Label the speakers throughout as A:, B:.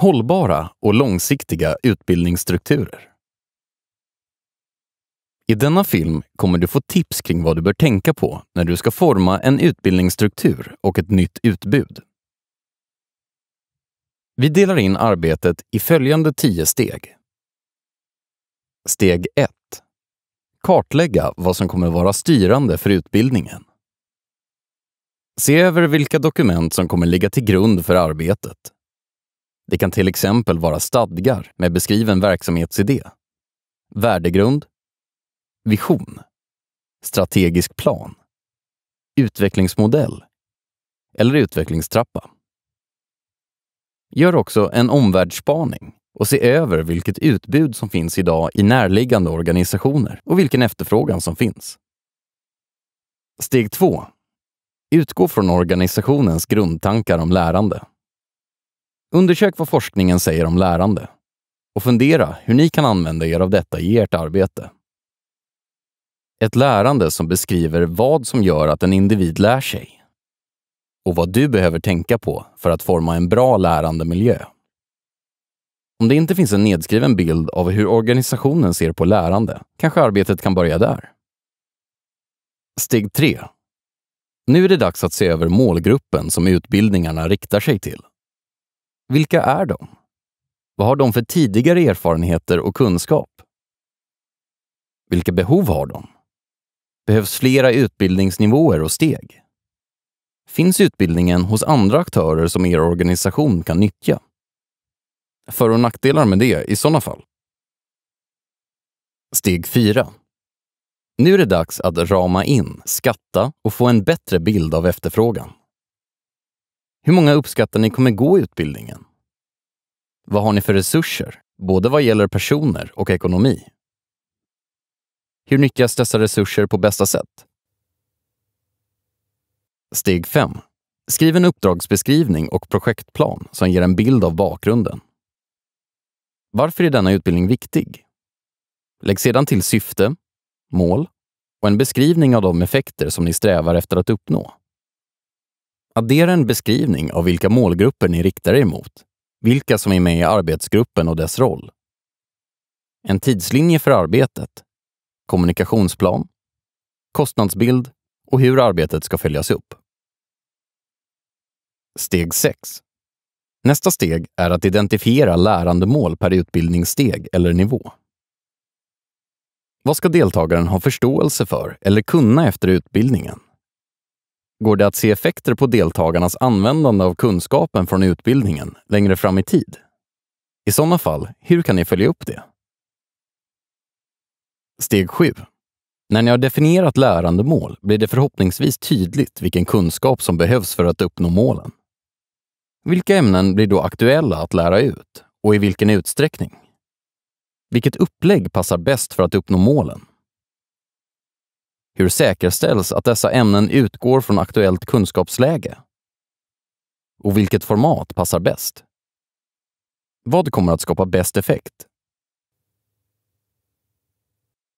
A: Hållbara och långsiktiga utbildningsstrukturer. I denna film kommer du få tips kring vad du bör tänka på när du ska forma en utbildningsstruktur och ett nytt utbud. Vi delar in arbetet i följande tio steg. Steg 1. Kartlägga vad som kommer vara styrande för utbildningen. Se över vilka dokument som kommer ligga till grund för arbetet det kan till exempel vara stadgar med beskriven verksamhetsidé, värdegrund, vision, strategisk plan, utvecklingsmodell eller utvecklingstrappa. Gör också en omvärldsspaning och se över vilket utbud som finns idag i närliggande organisationer och vilken efterfrågan som finns. Steg 2. Utgå från organisationens grundtankar om lärande. Undersök vad forskningen säger om lärande och fundera hur ni kan använda er av detta i ert arbete. Ett lärande som beskriver vad som gör att en individ lär sig och vad du behöver tänka på för att forma en bra lärandemiljö. Om det inte finns en nedskriven bild av hur organisationen ser på lärande kanske arbetet kan börja där. Steg 3. Nu är det dags att se över målgruppen som utbildningarna riktar sig till. Vilka är de? Vad har de för tidigare erfarenheter och kunskap? Vilka behov har de? Behövs flera utbildningsnivåer och steg? Finns utbildningen hos andra aktörer som er organisation kan nyttja? För och nackdelar med det i sådana fall? Steg 4. Nu är det dags att rama in, skatta och få en bättre bild av efterfrågan. Hur många uppskattar ni kommer gå utbildningen? Vad har ni för resurser, både vad gäller personer och ekonomi? Hur nyttjas dessa resurser på bästa sätt? Steg 5. Skriv en uppdragsbeskrivning och projektplan som ger en bild av bakgrunden. Varför är denna utbildning viktig? Lägg sedan till syfte, mål och en beskrivning av de effekter som ni strävar efter att uppnå. Addera en beskrivning av vilka målgrupper ni riktar er mot, vilka som är med i arbetsgruppen och dess roll. En tidslinje för arbetet, kommunikationsplan, kostnadsbild och hur arbetet ska följas upp. Steg 6. Nästa steg är att identifiera lärandemål per utbildningssteg eller nivå. Vad ska deltagaren ha förståelse för eller kunna efter utbildningen? går det att se effekter på deltagarnas användande av kunskapen från utbildningen längre fram i tid? I sådana fall, hur kan ni följa upp det? Steg 7. När ni har definierat lärandemål blir det förhoppningsvis tydligt vilken kunskap som behövs för att uppnå målen. Vilka ämnen blir då aktuella att lära ut och i vilken utsträckning? Vilket upplägg passar bäst för att uppnå målen? Hur säkerställs att dessa ämnen utgår från aktuellt kunskapsläge? Och vilket format passar bäst? Vad kommer att skapa bäst effekt?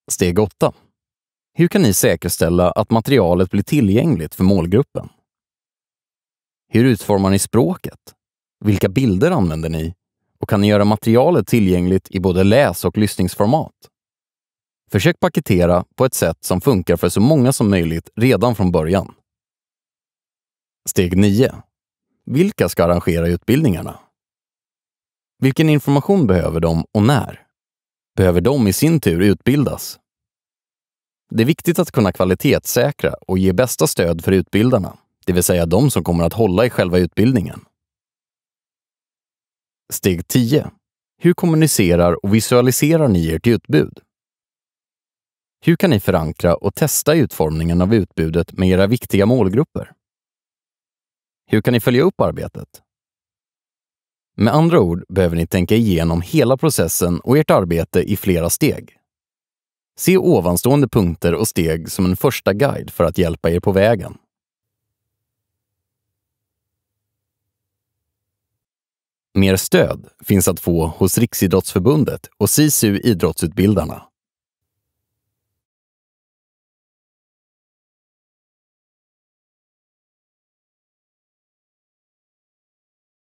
A: Steg 8. Hur kan ni säkerställa att materialet blir tillgängligt för målgruppen? Hur utformar ni språket? Vilka bilder använder ni? Och kan ni göra materialet tillgängligt i både läs och lyssningsformat? Försök paketera på ett sätt som funkar för så många som möjligt redan från början. Steg 9. Vilka ska arrangera utbildningarna? Vilken information behöver de och när? Behöver de i sin tur utbildas? Det är viktigt att kunna kvalitetssäkra och ge bästa stöd för utbildarna, det vill säga de som kommer att hålla i själva utbildningen. Steg 10. Hur kommunicerar och visualiserar ni ert utbud? Hur kan ni förankra och testa utformningen av utbudet med era viktiga målgrupper? Hur kan ni följa upp arbetet? Med andra ord behöver ni tänka igenom hela processen och ert arbete i flera steg. Se ovanstående punkter och steg som en första guide för att hjälpa er på vägen. Mer stöd finns att få hos Riksidrottsförbundet och SISU Idrottsutbildarna.